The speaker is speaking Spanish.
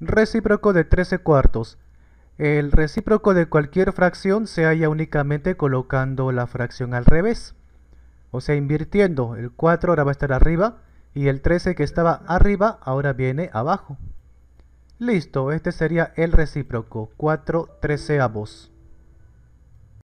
Recíproco de 13 cuartos. El recíproco de cualquier fracción se halla únicamente colocando la fracción al revés. O sea, invirtiendo. El 4 ahora va a estar arriba y el 13 que estaba arriba ahora viene abajo. Listo, este sería el recíproco. 4 treceavos.